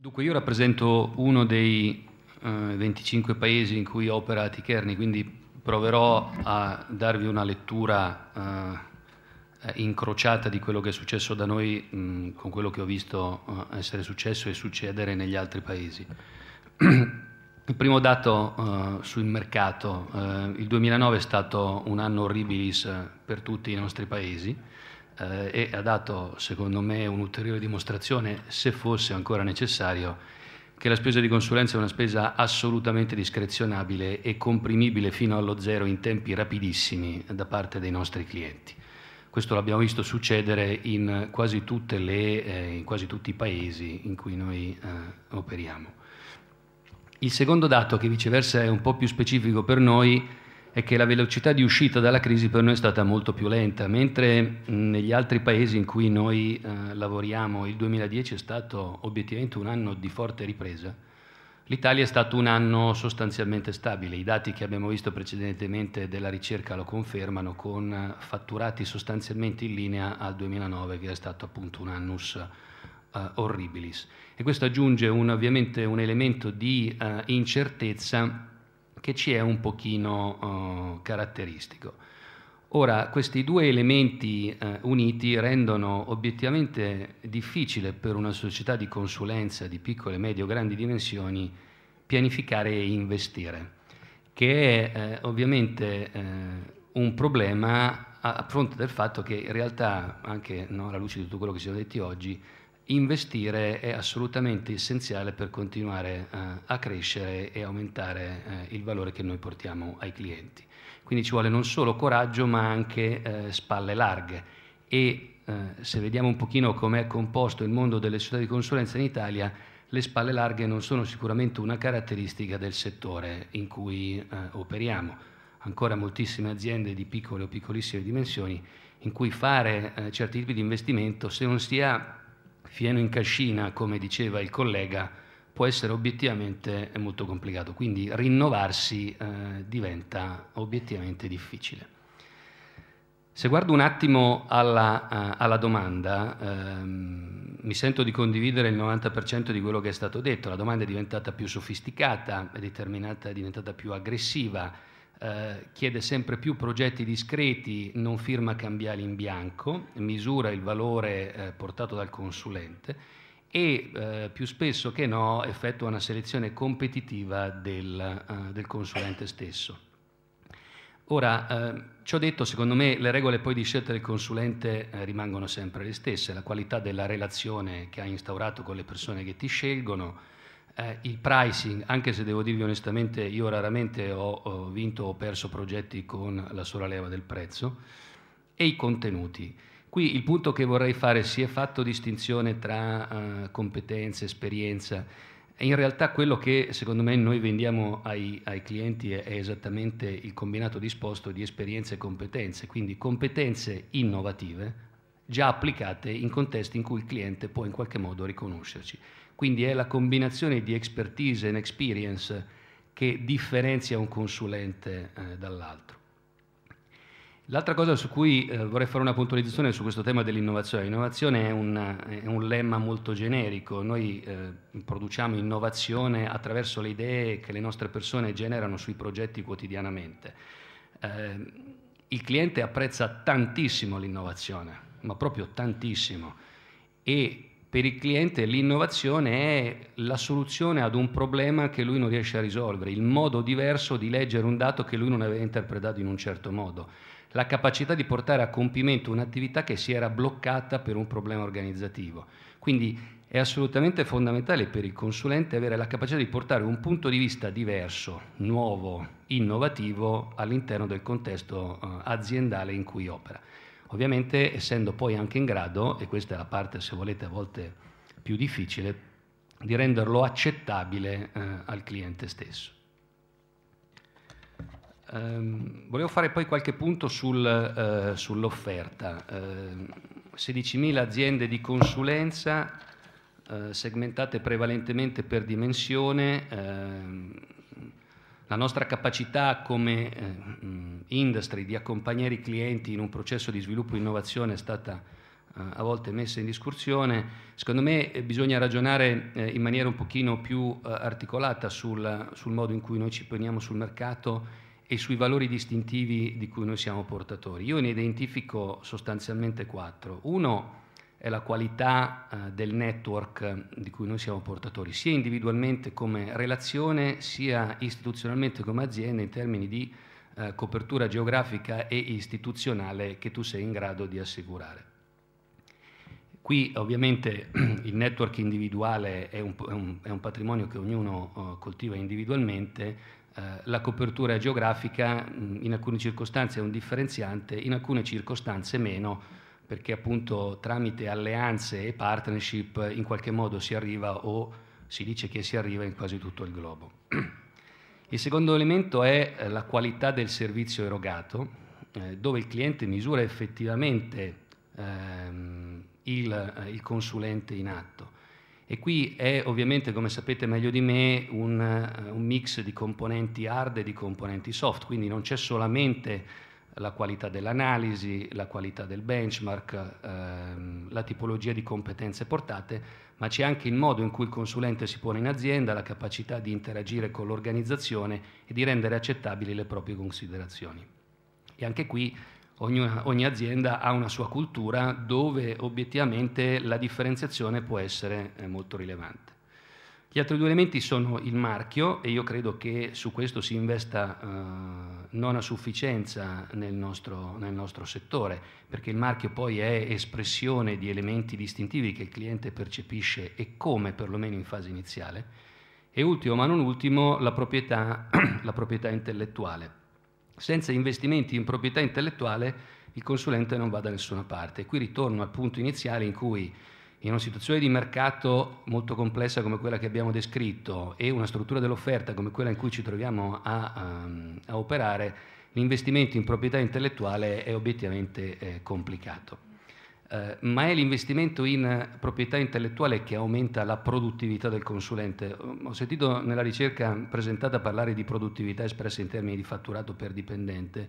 Dunque io rappresento uno dei eh, 25 paesi in cui opera Aticherni, quindi proverò a darvi una lettura eh, incrociata di quello che è successo da noi mh, mm, con quello che ho visto eh, essere successo e succedere negli altri paesi. Il primo dato eh, sul mercato, eh, il 2009 è stato un anno orribilis per tutti i nostri paesi, eh, e ha dato, secondo me, un'ulteriore dimostrazione, se fosse ancora necessario, che la spesa di consulenza è una spesa assolutamente discrezionabile e comprimibile fino allo zero in tempi rapidissimi da parte dei nostri clienti. Questo l'abbiamo visto succedere in quasi, le, eh, in quasi tutti i paesi in cui noi eh, operiamo. Il secondo dato, che viceversa è un po' più specifico per noi, è che la velocità di uscita dalla crisi per noi è stata molto più lenta, mentre negli altri paesi in cui noi eh, lavoriamo il 2010 è stato obiettivamente un anno di forte ripresa, l'Italia è stato un anno sostanzialmente stabile, i dati che abbiamo visto precedentemente della ricerca lo confermano con fatturati sostanzialmente in linea al 2009 che è stato appunto un annus eh, horribilis e questo aggiunge un, ovviamente un elemento di eh, incertezza che ci è un pochino uh, caratteristico. Ora, questi due elementi uh, uniti rendono obiettivamente difficile per una società di consulenza di piccole, medie o grandi dimensioni pianificare e investire, che è eh, ovviamente eh, un problema a, a, fronte del fatto che in realtà, anche no, alla luce di tutto quello che siamo detti oggi, investire è assolutamente essenziale per continuare eh, a crescere e aumentare eh, il valore che noi portiamo ai clienti. Quindi ci vuole non solo coraggio ma anche eh, spalle larghe e eh, se vediamo un pochino com'è composto il mondo delle società di consulenza in Italia, le spalle larghe non sono sicuramente una caratteristica del settore in cui eh, operiamo. Ancora moltissime aziende di piccole o piccolissime dimensioni in cui fare eh, certi tipi di investimento, se non si ha fieno in cascina, come diceva il collega, può essere obiettivamente molto complicato, quindi rinnovarsi eh, diventa obiettivamente difficile. Se guardo un attimo alla, eh, alla domanda, ehm, mi sento di condividere il 90% di quello che è stato detto, la domanda è diventata più sofisticata, è, è diventata più aggressiva, eh, chiede sempre più progetti discreti, non firma cambiali in bianco, misura il valore eh, portato dal consulente e eh, più spesso che no effettua una selezione competitiva del, eh, del consulente stesso. Ora, eh, ciò detto, secondo me le regole poi di scelta del consulente eh, rimangono sempre le stesse, la qualità della relazione che hai instaurato con le persone che ti scelgono, eh, il pricing, anche se devo dirvi onestamente, io raramente ho, ho vinto o perso progetti con la sola leva del prezzo, e i contenuti. Qui il punto che vorrei fare si è fatto distinzione tra eh, competenze, esperienza. E in realtà quello che secondo me noi vendiamo ai, ai clienti è, è, esattamente il combinato disposto di esperienze e competenze, quindi competenze innovative già applicate in contesti in cui il cliente può in qualche modo riconoscerci. Quindi è la combinazione di expertise and experience che differenzia un consulente eh, dall'altro. L'altra cosa su cui eh, vorrei fare una puntualizzazione è su questo tema dell'innovazione. L'innovazione è, una, è un lemma molto generico, noi eh, produciamo innovazione attraverso le idee che le nostre persone generano sui progetti quotidianamente. Eh, il cliente apprezza tantissimo l'innovazione, ma proprio tantissimo, e per il cliente l'innovazione è la soluzione ad un problema che lui non riesce a risolvere, il modo diverso di leggere un dato che lui non aveva interpretato in un certo modo, la capacità di portare a compimento un'attività che si era bloccata per un problema organizzativo. Quindi è assolutamente fondamentale per il consulente avere la capacità di portare un punto di vista diverso, nuovo, innovativo all'interno del contesto eh, aziendale in cui opera. Ovviamente essendo poi anche in grado, e questa è la parte se volete a volte più difficile, di renderlo accettabile eh, al cliente stesso. Ehm, volevo fare poi qualche punto sul, eh, sull'offerta. Ehm, 16.000 aziende di consulenza eh, segmentate prevalentemente per dimensione ehm, la nostra capacità come eh, mm, industry di accompagnare i clienti in un processo di sviluppo e innovazione è stata eh, a volte messa in discussione. Secondo me eh, bisogna ragionare eh, in maniera un pochino più eh, articolata sul, sul, modo in cui noi ci poniamo sul mercato e sui valori distintivi di cui noi siamo portatori. Io ne identifico sostanzialmente quattro. Uno è la qualità eh, del network eh, di cui noi siamo portatori, sia individualmente come relazione, sia istituzionalmente come azienda in termini di eh, copertura geografica e istituzionale che tu sei in grado di assicurare. Qui ovviamente il network individuale è un, è un, è un patrimonio che ognuno coltiva individualmente, la copertura geografica mm, in alcune circostanze è un differenziante, in alcune circostanze meno, perché appunto tramite alleanze e partnership in qualche modo si arriva o si dice che si arriva in quasi tutto il globo. Il secondo elemento è eh, la qualità del servizio erogato, eh, dove il cliente misura effettivamente ehm, il, eh, il consulente in atto. E qui è ovviamente, come sapete meglio di me, un, eh, un, mix di componenti hard e di componenti soft, quindi non c'è solamente la qualità dell'analisi, la qualità del benchmark, ehm, la tipologia di competenze portate, ma c'è anche il modo in cui il consulente si pone in azienda, la capacità di interagire con l'organizzazione e di rendere accettabili le proprie considerazioni. E anche qui ogni, ogni azienda ha una sua cultura dove obiettivamente la differenziazione può essere eh, molto rilevante. Gli altri due elementi sono il marchio e io credo che su questo si investa eh, non a sufficienza nel nostro, nel nostro, settore, perché il marchio poi è espressione di elementi distintivi che il cliente percepisce e come, perlomeno in fase iniziale. E ultimo ma non ultimo, la proprietà, la proprietà intellettuale. Senza investimenti in proprietà intellettuale il consulente non va da nessuna parte. E qui ritorno al punto iniziale in cui in una situazione di mercato molto complessa come quella che abbiamo descritto e una struttura dell'offerta come quella in cui ci troviamo a, ehm, a, operare, l'investimento in proprietà intellettuale è obiettivamente eh, complicato. Eh, ma è l'investimento in proprietà intellettuale che aumenta la produttività del consulente. Ho sentito nella ricerca presentata parlare di produttività espressa in termini di fatturato per dipendente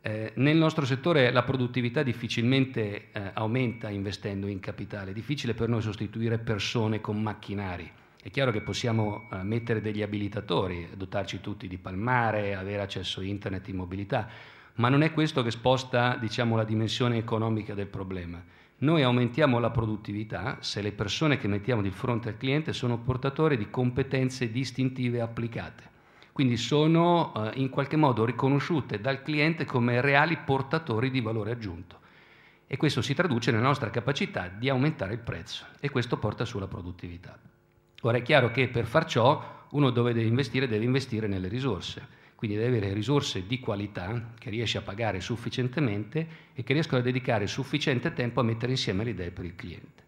eh, nel nostro settore la produttività difficilmente eh, aumenta investendo in capitale, è difficile per noi sostituire persone con macchinari. È chiaro che possiamo eh, mettere degli abilitatori, dotarci tutti di palmare, avere accesso a internet in mobilità, ma non è questo che sposta diciamo, la dimensione economica del problema. Noi aumentiamo la produttività se le persone che mettiamo di fronte al cliente sono portatori di competenze distintive applicate quindi sono eh, in qualche modo riconosciute dal cliente come reali portatori di valore aggiunto e questo si traduce nella nostra capacità di aumentare il prezzo e questo porta sulla produttività. Ora è chiaro che per far ciò uno dove deve investire deve investire nelle risorse, quindi deve avere risorse di qualità che riesce a pagare sufficientemente e che riescono a dedicare sufficiente tempo a mettere insieme le idee per il cliente.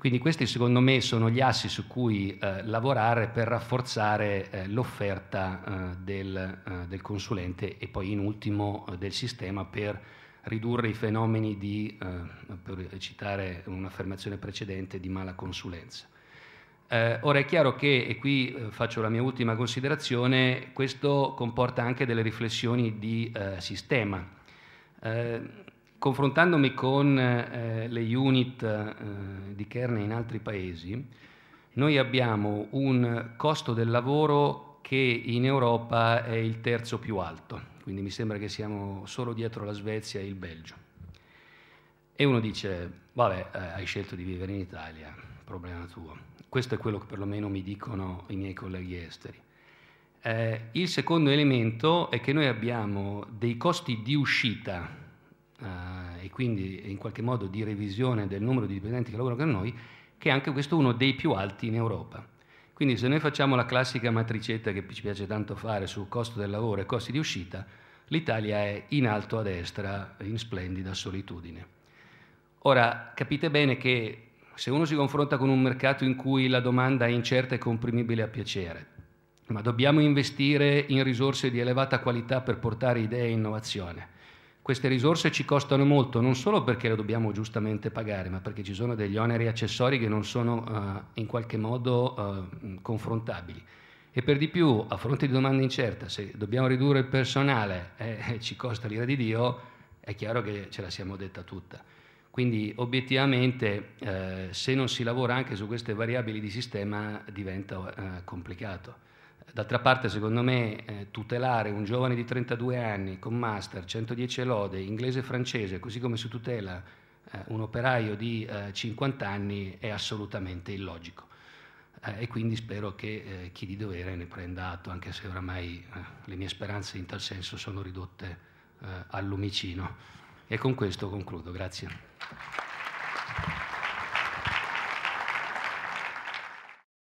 Quindi questi secondo me sono gli assi su cui eh, lavorare per rafforzare eh, l'offerta eh, del, eh, del, consulente e poi in ultimo eh, del sistema per ridurre i fenomeni di, eh, per citare un'affermazione precedente, di mala consulenza. ora è chiaro che, e qui faccio la mia ultima considerazione, questo comporta anche delle riflessioni di sistema confrontandomi con eh, le unit eh, di Kern in altri paesi, noi abbiamo un costo del lavoro che in Europa è il terzo più alto, quindi mi sembra che siamo solo dietro la Svezia e il Belgio. E uno dice, vabbè, eh, hai scelto di vivere in Italia, problema tuo. Questo è quello che perlomeno mi dicono i miei colleghi esteri. Eh, il secondo elemento è che noi abbiamo dei costi di uscita eh, e quindi in qualche modo di revisione del numero di dipendenti che lavorano con noi, che è anche questo uno dei più alti in Europa. Quindi se noi facciamo la classica matricetta che ci piace tanto fare sul costo del lavoro e costi di uscita, l'Italia è in alto a destra, in splendida solitudine. Ora, capite bene che se uno si confronta con un mercato in cui la domanda è incerta e comprimibile a piacere, ma dobbiamo investire in risorse di elevata qualità per portare idee e innovazione, queste risorse ci costano molto non solo perché le dobbiamo giustamente pagare, ma perché ci sono degli oneri accessori che non sono uh, in qualche modo uh, confrontabili. E per di più, a fronte di domande incerte, se dobbiamo ridurre il personale e eh, ci costa l'ira di Dio, è chiaro che ce la siamo detta tutta. Quindi obiettivamente eh, se non si lavora anche su queste variabili di sistema diventa eh, complicato. D'altra parte, secondo me, eh, tutelare un giovane di 32 anni con master, 110 lode, inglese e francese, così come si tutela eh, un operaio di eh, 50 anni, è assolutamente illogico. Eh, e quindi spero che eh, chi di dovere ne prenda atto, anche se oramai eh, le mie speranze in tal senso sono ridotte al lumicino. E con questo concludo. Grazie.